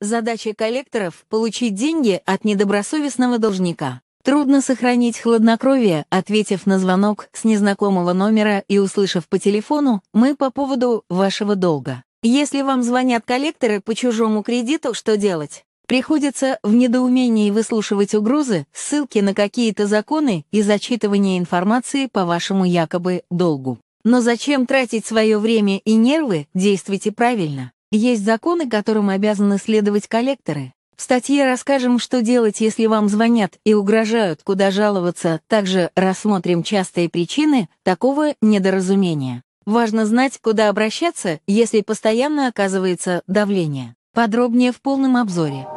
Задача коллекторов – получить деньги от недобросовестного должника. Трудно сохранить хладнокровие, ответив на звонок с незнакомого номера и услышав по телефону «Мы по поводу вашего долга». Если вам звонят коллекторы по чужому кредиту, что делать? Приходится в недоумении выслушивать угрозы, ссылки на какие-то законы и зачитывание информации по вашему якобы долгу. Но зачем тратить свое время и нервы, действуйте правильно. Есть законы, которым обязаны следовать коллекторы. В статье расскажем, что делать, если вам звонят и угрожают, куда жаловаться, также рассмотрим частые причины такого недоразумения. Важно знать, куда обращаться, если постоянно оказывается давление. Подробнее в полном обзоре.